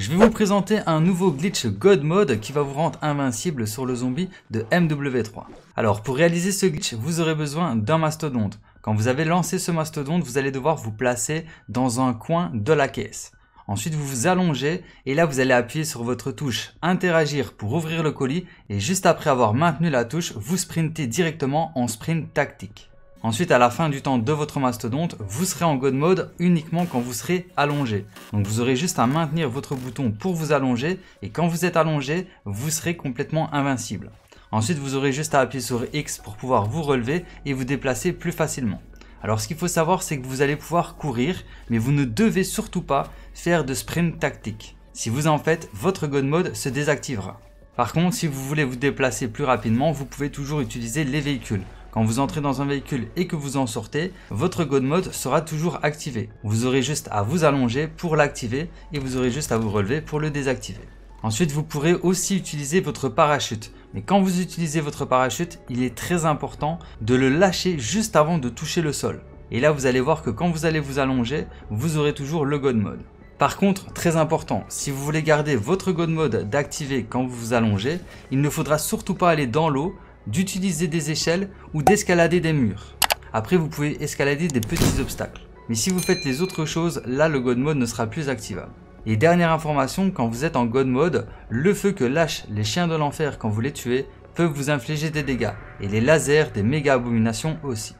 Je vais vous présenter un nouveau glitch God Mode qui va vous rendre invincible sur le zombie de MW3. Alors pour réaliser ce glitch, vous aurez besoin d'un mastodonte. Quand vous avez lancé ce mastodonte, vous allez devoir vous placer dans un coin de la caisse. Ensuite, vous vous allongez et là, vous allez appuyer sur votre touche interagir pour ouvrir le colis et juste après avoir maintenu la touche, vous sprintez directement en sprint tactique. Ensuite, à la fin du temps de votre mastodonte, vous serez en God mode uniquement quand vous serez allongé. Donc vous aurez juste à maintenir votre bouton pour vous allonger et quand vous êtes allongé, vous serez complètement invincible. Ensuite, vous aurez juste à appuyer sur X pour pouvoir vous relever et vous déplacer plus facilement. Alors ce qu'il faut savoir, c'est que vous allez pouvoir courir, mais vous ne devez surtout pas faire de sprint tactique. Si vous en faites, votre God mode se désactivera. Par contre, si vous voulez vous déplacer plus rapidement, vous pouvez toujours utiliser les véhicules. Quand vous entrez dans un véhicule et que vous en sortez, votre God Mode sera toujours activé. Vous aurez juste à vous allonger pour l'activer et vous aurez juste à vous relever pour le désactiver. Ensuite, vous pourrez aussi utiliser votre parachute. Mais quand vous utilisez votre parachute, il est très important de le lâcher juste avant de toucher le sol. Et là, vous allez voir que quand vous allez vous allonger, vous aurez toujours le God Mode. Par contre, très important, si vous voulez garder votre God Mode d'activer quand vous vous allongez, il ne faudra surtout pas aller dans l'eau d'utiliser des échelles ou d'escalader des murs. Après, vous pouvez escalader des petits obstacles. Mais si vous faites les autres choses, là le God Mode ne sera plus activable. Et dernière information, quand vous êtes en God Mode, le feu que lâchent les chiens de l'enfer quand vous les tuez peut vous infliger des dégâts, et les lasers des méga abominations aussi.